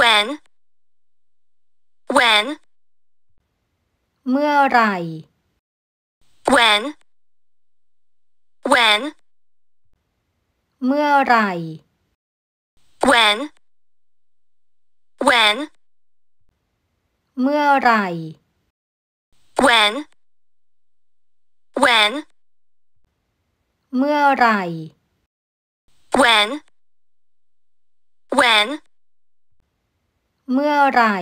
when when เมื่อไร when when เมื่อไร when when เมื่อไร when when เมื่อไหร่ when เมื่อไหร่